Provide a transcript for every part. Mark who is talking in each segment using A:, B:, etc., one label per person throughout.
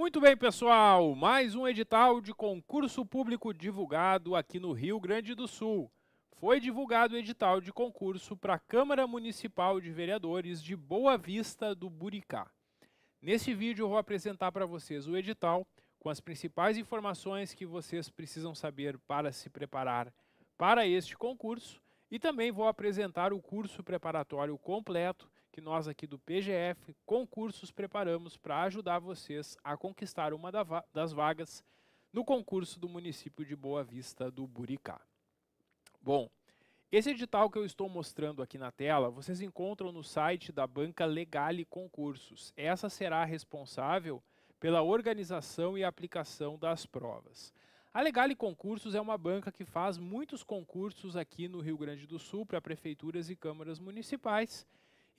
A: Muito bem, pessoal, mais um edital de concurso público divulgado aqui no Rio Grande do Sul. Foi divulgado o edital de concurso para a Câmara Municipal de Vereadores de Boa Vista do Buricá. Neste vídeo eu vou apresentar para vocês o edital com as principais informações que vocês precisam saber para se preparar para este concurso e também vou apresentar o curso preparatório completo que nós aqui do PGF Concursos preparamos para ajudar vocês a conquistar uma das vagas no concurso do município de Boa Vista do Buricá. Bom, esse edital que eu estou mostrando aqui na tela, vocês encontram no site da banca Legale Concursos. Essa será responsável pela organização e aplicação das provas. A Legale Concursos é uma banca que faz muitos concursos aqui no Rio Grande do Sul para prefeituras e câmaras municipais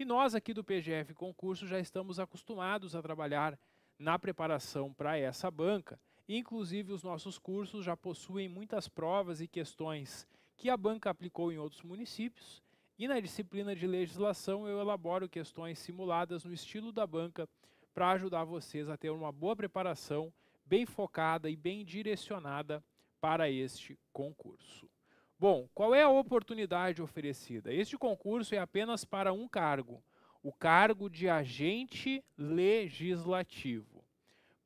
A: e nós aqui do PGF Concurso já estamos acostumados a trabalhar na preparação para essa banca. Inclusive, os nossos cursos já possuem muitas provas e questões que a banca aplicou em outros municípios. E na disciplina de legislação, eu elaboro questões simuladas no estilo da banca para ajudar vocês a ter uma boa preparação, bem focada e bem direcionada para este concurso. Bom, qual é a oportunidade oferecida? Este concurso é apenas para um cargo, o cargo de agente legislativo.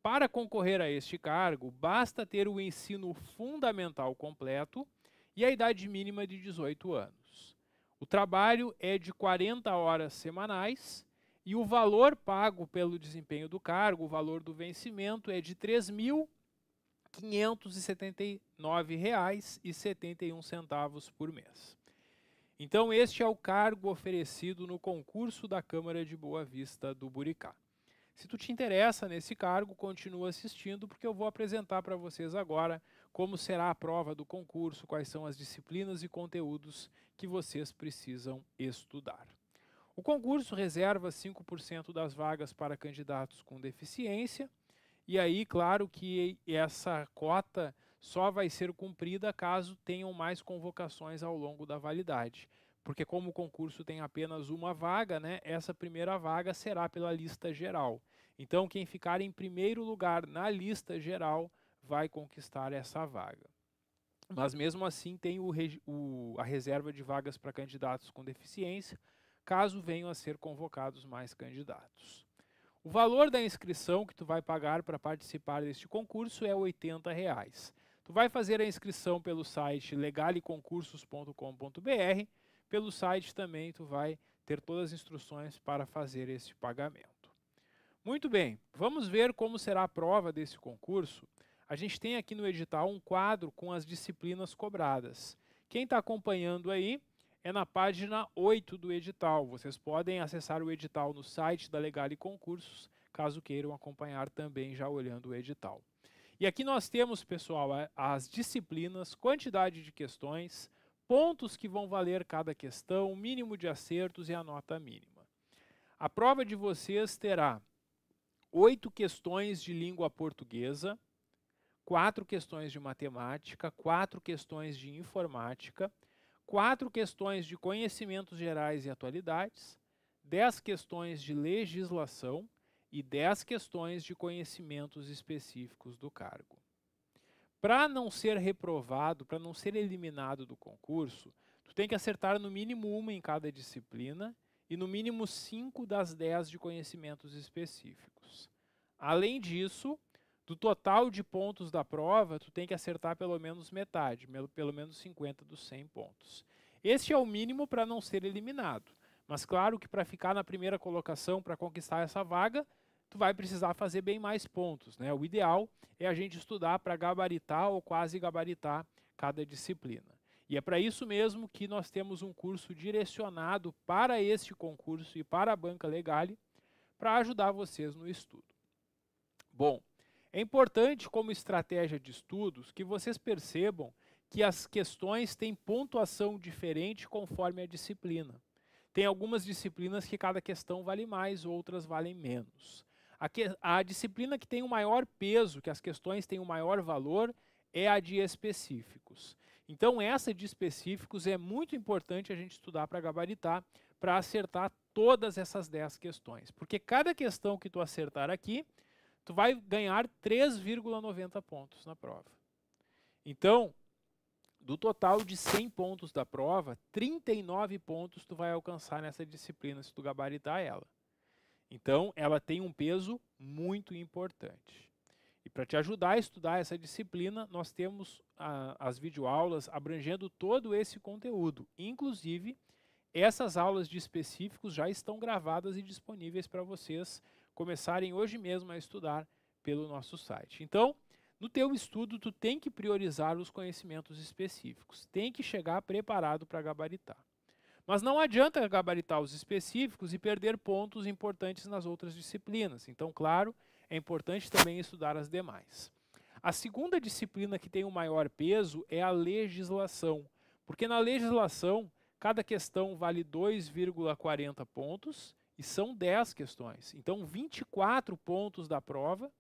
A: Para concorrer a este cargo, basta ter o ensino fundamental completo e a idade mínima de 18 anos. O trabalho é de 40 horas semanais e o valor pago pelo desempenho do cargo, o valor do vencimento, é de R$ 3.000 R$ 579,71 por mês. Então, este é o cargo oferecido no concurso da Câmara de Boa Vista do Buricá. Se tu te interessa nesse cargo, continua assistindo porque eu vou apresentar para vocês agora como será a prova do concurso, quais são as disciplinas e conteúdos que vocês precisam estudar. O concurso reserva 5% das vagas para candidatos com deficiência, e aí, claro que essa cota só vai ser cumprida caso tenham mais convocações ao longo da validade. Porque como o concurso tem apenas uma vaga, né, essa primeira vaga será pela lista geral. Então quem ficar em primeiro lugar na lista geral vai conquistar essa vaga. Mas mesmo assim tem o, o, a reserva de vagas para candidatos com deficiência, caso venham a ser convocados mais candidatos. O valor da inscrição que tu vai pagar para participar deste concurso é R$ 80. Tu vai fazer a inscrição pelo site legaleconcursos.com.br, pelo site também tu vai ter todas as instruções para fazer este pagamento. Muito bem, vamos ver como será a prova desse concurso. A gente tem aqui no edital um quadro com as disciplinas cobradas. Quem está acompanhando aí, é na página 8 do edital. Vocês podem acessar o edital no site da Legale Concursos, caso queiram acompanhar também já olhando o edital. E aqui nós temos, pessoal, as disciplinas, quantidade de questões, pontos que vão valer cada questão, mínimo de acertos e a nota mínima. A prova de vocês terá oito questões de língua portuguesa, quatro questões de matemática, quatro questões de informática, quatro questões de conhecimentos gerais e atualidades, dez questões de legislação e dez questões de conhecimentos específicos do cargo. Para não ser reprovado, para não ser eliminado do concurso, tu tem que acertar no mínimo uma em cada disciplina e no mínimo cinco das dez de conhecimentos específicos. Além disso, do total de pontos da prova, tu tem que acertar pelo menos metade, pelo menos 50 dos 100 pontos. Este é o mínimo para não ser eliminado. Mas claro que para ficar na primeira colocação, para conquistar essa vaga, tu vai precisar fazer bem mais pontos. Né? O ideal é a gente estudar para gabaritar ou quase gabaritar cada disciplina. E é para isso mesmo que nós temos um curso direcionado para este concurso e para a banca Legale, para ajudar vocês no estudo. Bom, é importante, como estratégia de estudos, que vocês percebam que as questões têm pontuação diferente conforme a disciplina. Tem algumas disciplinas que cada questão vale mais, outras valem menos. A, que, a disciplina que tem o maior peso, que as questões têm o maior valor, é a de específicos. Então, essa de específicos é muito importante a gente estudar para gabaritar, para acertar todas essas 10 questões. Porque cada questão que tu acertar aqui, tu vai ganhar 3,90 pontos na prova. Então, do total de 100 pontos da prova, 39 pontos tu vai alcançar nessa disciplina se tu gabaritar ela. Então, ela tem um peso muito importante. E para te ajudar a estudar essa disciplina, nós temos a, ah, as videoaulas abrangendo todo esse conteúdo. Inclusive, essas aulas de específicos já estão gravadas e disponíveis para vocês começarem hoje mesmo a estudar pelo nosso site. Então, no teu estudo, tu tem que priorizar os conhecimentos específicos, tem que chegar preparado para gabaritar. Mas não adianta gabaritar os específicos e perder pontos importantes nas outras disciplinas. Então, claro, é importante também estudar as demais. A segunda disciplina que tem o maior peso é a legislação, porque na legislação cada questão vale 2,40 pontos e são 10 questões. Então, 24 pontos da prova,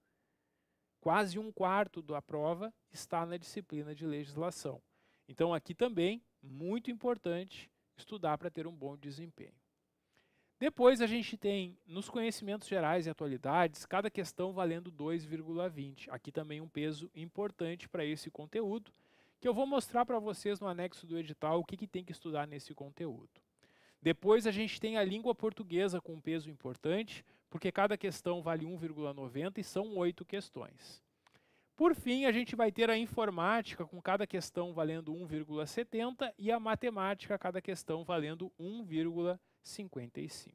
A: quase um quarto da prova, está na disciplina de legislação. Então, aqui também, muito importante estudar para ter um bom desempenho. Depois a gente tem nos conhecimentos gerais e atualidades, cada questão valendo 2,20. Aqui também um peso importante para esse conteúdo, que eu vou mostrar para vocês no anexo do edital o que, que tem que estudar nesse conteúdo. Depois a gente tem a língua portuguesa com peso importante, porque cada questão vale 1,90 e são oito questões. Por fim, a gente vai ter a informática com cada questão valendo 1,70 e a matemática cada questão valendo 1,55.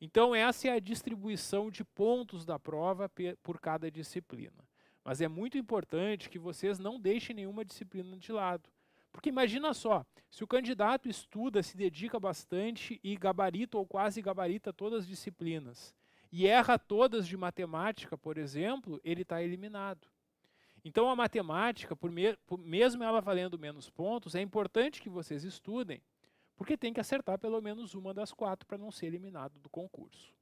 A: Então essa é a distribuição de pontos da prova por cada disciplina. Mas é muito importante que vocês não deixem nenhuma disciplina de lado. Porque imagina só, se o candidato estuda, se dedica bastante e gabarita ou quase gabarita todas as disciplinas e erra todas de matemática, por exemplo, ele está eliminado. Então a matemática, por, me, por mesmo ela valendo menos pontos, é importante que vocês estudem, porque tem que acertar pelo menos uma das quatro para não ser eliminado do concurso.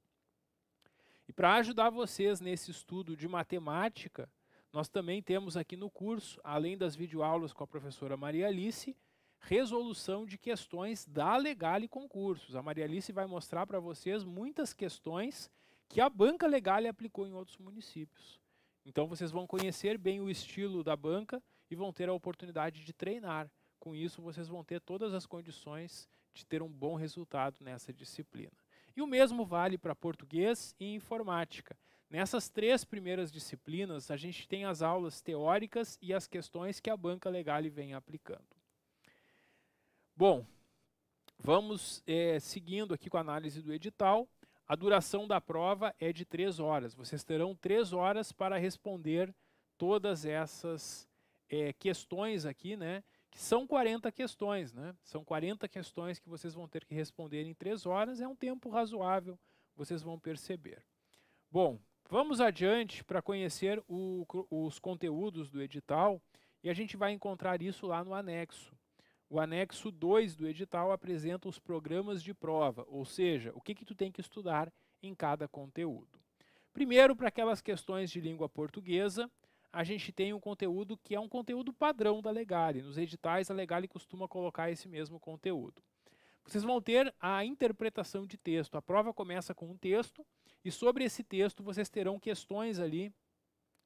A: E para ajudar vocês nesse estudo de matemática, nós também temos aqui no curso, além das videoaulas com a professora Maria Alice, resolução de questões da Legale Concursos. A Maria Alice vai mostrar para vocês muitas questões que a banca Legale aplicou em outros municípios. Então vocês vão conhecer bem o estilo da banca e vão ter a oportunidade de treinar. Com isso, vocês vão ter todas as condições de ter um bom resultado nessa disciplina. E o mesmo vale para português e informática. Nessas três primeiras disciplinas, a gente tem as aulas teóricas e as questões que a banca legal vem aplicando. Bom, vamos é, seguindo aqui com a análise do edital. A duração da prova é de três horas. Vocês terão três horas para responder todas essas é, questões aqui, né? Que são 40 questões, né? São 40 questões que vocês vão ter que responder em três horas. É um tempo razoável, vocês vão perceber. Bom, Vamos adiante para conhecer o, os conteúdos do edital e a gente vai encontrar isso lá no anexo. O anexo 2 do edital apresenta os programas de prova, ou seja, o que, que tu tem que estudar em cada conteúdo. Primeiro, para aquelas questões de língua portuguesa, a gente tem um conteúdo que é um conteúdo padrão da Legale. Nos editais, a Legale costuma colocar esse mesmo conteúdo. Vocês vão ter a interpretação de texto. A prova começa com um texto e sobre esse texto vocês terão questões ali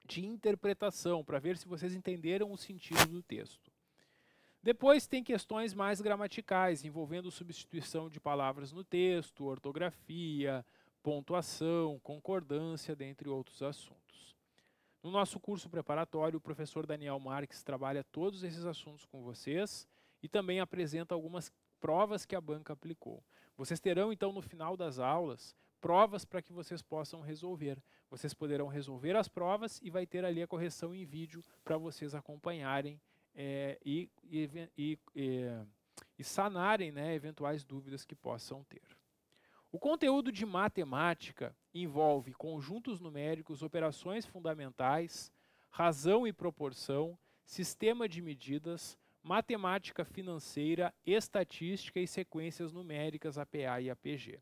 A: de interpretação para ver se vocês entenderam o sentido do texto. Depois tem questões mais gramaticais, envolvendo substituição de palavras no texto, ortografia, pontuação, concordância, dentre outros assuntos. No nosso curso preparatório, o professor Daniel Marques trabalha todos esses assuntos com vocês e também apresenta algumas provas que a banca aplicou. Vocês terão, então, no final das aulas, provas para que vocês possam resolver. Vocês poderão resolver as provas e vai ter ali a correção em vídeo para vocês acompanharem é, e, e, e, e, sanarem né, eventuais dúvidas que possam ter. O conteúdo de matemática envolve conjuntos numéricos, operações fundamentais, razão e proporção, sistema de medidas, matemática financeira, estatística e sequências numéricas APA e APG.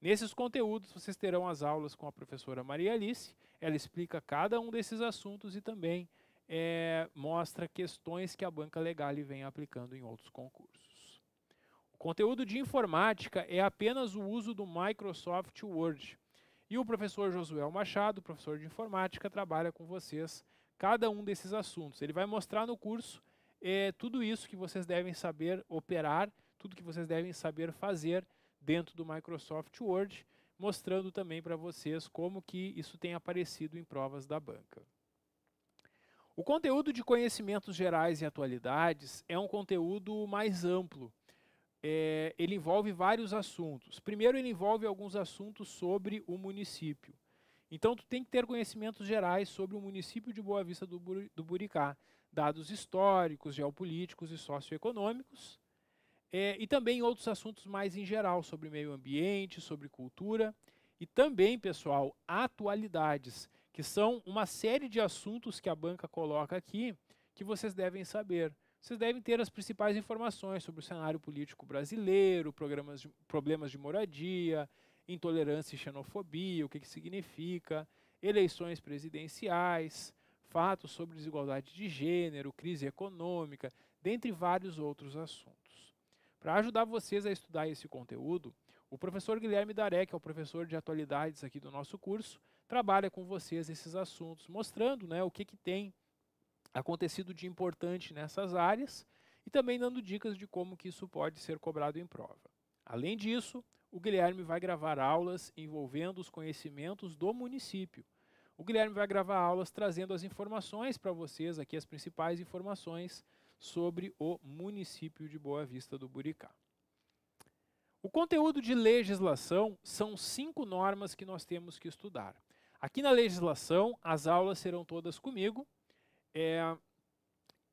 A: Nesses conteúdos, vocês terão as aulas com a professora Maria Alice. Ela explica cada um desses assuntos e também é, mostra questões que a Banca Legale vem aplicando em outros concursos. O conteúdo de informática é apenas o uso do Microsoft Word. E o professor Josuel Machado, professor de informática, trabalha com vocês cada um desses assuntos. Ele vai mostrar no curso é, tudo isso que vocês devem saber operar, tudo que vocês devem saber fazer dentro do Microsoft Word, mostrando também para vocês como que isso tem aparecido em provas da banca. O conteúdo de conhecimentos gerais e atualidades é um conteúdo mais amplo. É, ele envolve vários assuntos. Primeiro, ele envolve alguns assuntos sobre o município. Então, tu tem que ter conhecimentos gerais sobre o município de Boa Vista do, do Buricá, dados históricos, geopolíticos e socioeconômicos, é, e também outros assuntos mais em geral, sobre meio ambiente, sobre cultura e também, pessoal, atualidades, que são uma série de assuntos que a banca coloca aqui que vocês devem saber. Vocês devem ter as principais informações sobre o cenário político brasileiro, de, problemas de moradia, intolerância e xenofobia, o que, que significa, eleições presidenciais, fatos sobre desigualdade de gênero, crise econômica, dentre vários outros assuntos. Para ajudar vocês a estudar esse conteúdo, o professor Guilherme Darek, que é o professor de atualidades aqui do nosso curso, trabalha com vocês esses assuntos, mostrando né, o que, que tem acontecido de importante nessas áreas e também dando dicas de como que isso pode ser cobrado em prova. Além disso, o Guilherme vai gravar aulas envolvendo os conhecimentos do município. O Guilherme vai gravar aulas trazendo as informações para vocês, aqui as principais informações sobre o município de Boa Vista do Buricá. O conteúdo de legislação são cinco normas que nós temos que estudar. Aqui na legislação, as aulas serão todas comigo, é,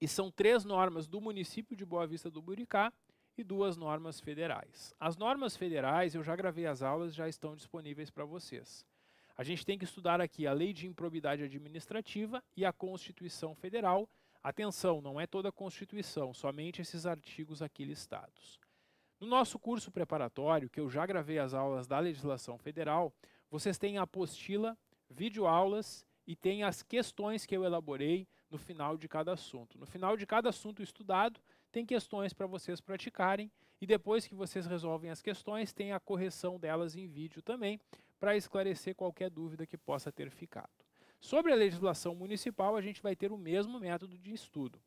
A: e são três normas do município de Boa Vista do Buricá e duas normas federais. As normas federais, eu já gravei as aulas, já estão disponíveis para vocês. A gente tem que estudar aqui a Lei de Improbidade Administrativa e a Constituição Federal Atenção, não é toda a Constituição, somente esses artigos aqui listados. No nosso curso preparatório, que eu já gravei as aulas da legislação federal, vocês têm a apostila, videoaulas e tem as questões que eu elaborei no final de cada assunto. No final de cada assunto estudado, tem questões para vocês praticarem e depois que vocês resolvem as questões, tem a correção delas em vídeo também, para esclarecer qualquer dúvida que possa ter ficado. Sobre a legislação municipal, a gente vai ter o mesmo método de estudo.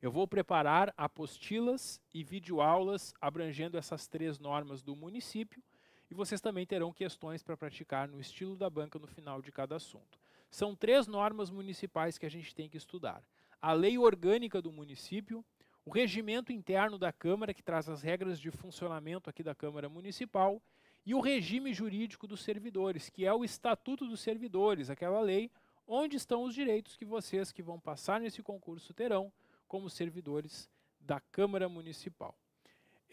A: Eu vou preparar apostilas e videoaulas abrangendo essas três normas do município e vocês também terão questões para praticar no estilo da banca no final de cada assunto. São três normas municipais que a gente tem que estudar: a lei orgânica do município, o regimento interno da Câmara, que traz as regras de funcionamento aqui da Câmara Municipal, e o regime jurídico dos servidores, que é o Estatuto dos Servidores, aquela lei onde estão os direitos que vocês que vão passar nesse concurso terão como servidores da Câmara Municipal.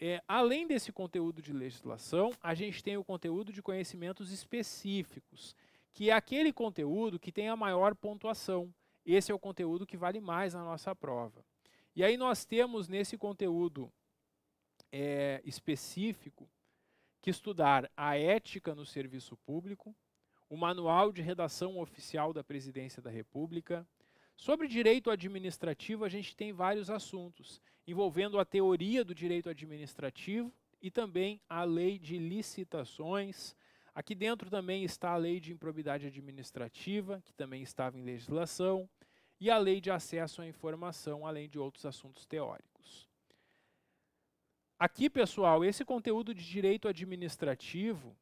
A: É, além desse conteúdo de legislação, a gente tem o conteúdo de conhecimentos específicos, que é aquele conteúdo que tem a maior pontuação. Esse é o conteúdo que vale mais na nossa prova. E aí nós temos nesse conteúdo é, específico que estudar a ética no serviço público, o manual de redação oficial da Presidência da República. Sobre direito administrativo, a gente tem vários assuntos, envolvendo a teoria do direito administrativo e também a lei de licitações. Aqui dentro também está a lei de improbidade administrativa, que também estava em legislação, e a lei de acesso à informação, além de outros assuntos teóricos. Aqui, pessoal, esse conteúdo de direito administrativo,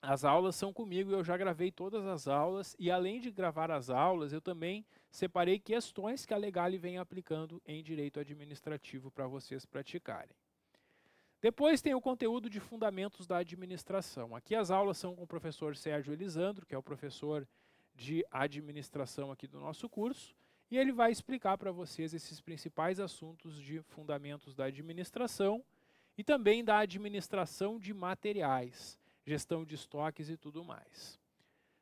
A: as aulas são comigo, eu já gravei todas as aulas e além de gravar as aulas, eu também separei questões que a Legale vem aplicando em direito administrativo para vocês praticarem. Depois tem o conteúdo de fundamentos da administração. Aqui as aulas são com o professor Sérgio Elisandro, que é o professor de administração aqui do nosso curso. E ele vai explicar para vocês esses principais assuntos de fundamentos da administração e também da administração de materiais, gestão de estoques e tudo mais.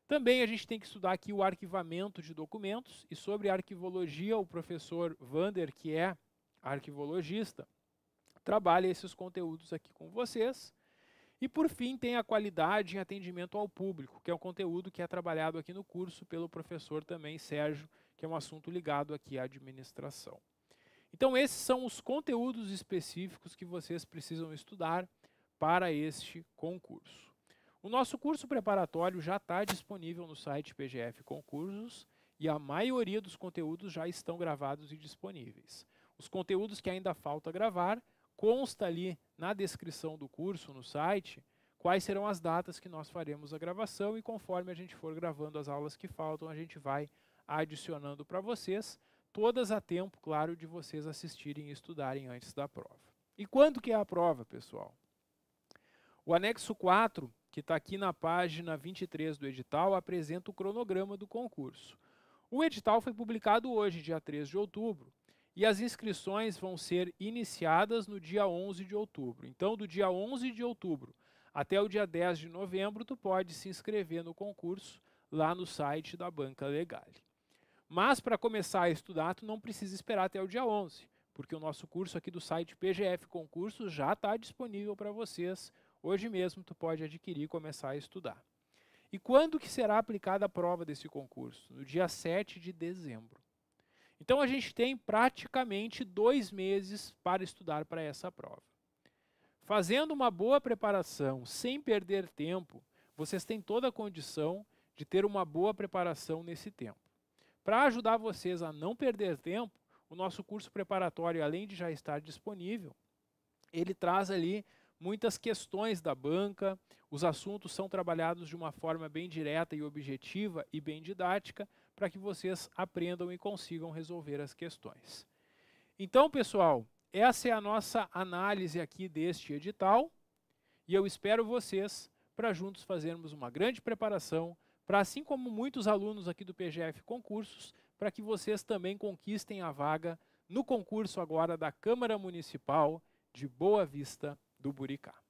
A: Também a gente tem que estudar aqui o arquivamento de documentos e sobre arquivologia o professor Vander, que é arquivologista, trabalha esses conteúdos aqui com vocês. E por fim, tem a qualidade em atendimento ao público, que é um conteúdo que é trabalhado aqui no curso pelo professor também Sérgio que é um assunto ligado aqui à administração. Então, esses são os conteúdos específicos que vocês precisam estudar para este concurso. O nosso curso preparatório já está disponível no site PGF Concursos e a maioria dos conteúdos já estão gravados e disponíveis. Os conteúdos que ainda falta gravar, consta ali na descrição do curso, no site, quais serão as datas que nós faremos a gravação e conforme a gente for gravando as aulas que faltam, a gente vai adicionando para vocês, todas a tempo, claro, de vocês assistirem e estudarem antes da prova. E quando que é a prova, pessoal? O anexo 4, que está aqui na página 23 do edital, apresenta o cronograma do concurso. O edital foi publicado hoje, dia 3 de outubro, e as inscrições vão ser iniciadas no dia 11 de outubro. Então, do dia 11 de outubro até o dia 10 de novembro, tu pode se inscrever no concurso lá no site da Banca Legale. Mas para começar a estudar, tu não precisa esperar até o dia 11, porque o nosso curso aqui do site PGF Concursos já está disponível para vocês. Hoje mesmo tu pode adquirir e começar a estudar. E quando que será aplicada a prova desse concurso? No dia 7 de dezembro. Então a gente tem praticamente dois meses para estudar para essa prova. Fazendo uma boa preparação, sem perder tempo, vocês têm toda a condição de ter uma boa preparação nesse tempo. Para ajudar vocês a não perder tempo, o nosso curso preparatório, além de já estar disponível, ele traz ali muitas questões da banca, os assuntos são trabalhados de uma forma bem direta e objetiva e bem didática, para que vocês aprendam e consigam resolver as questões. Então, pessoal, essa é a nossa análise aqui deste edital e eu espero vocês para juntos fazermos uma grande preparação para assim como muitos alunos aqui do PGF Concursos, para que vocês também conquistem a vaga no concurso agora da Câmara Municipal de Boa Vista do Buricá.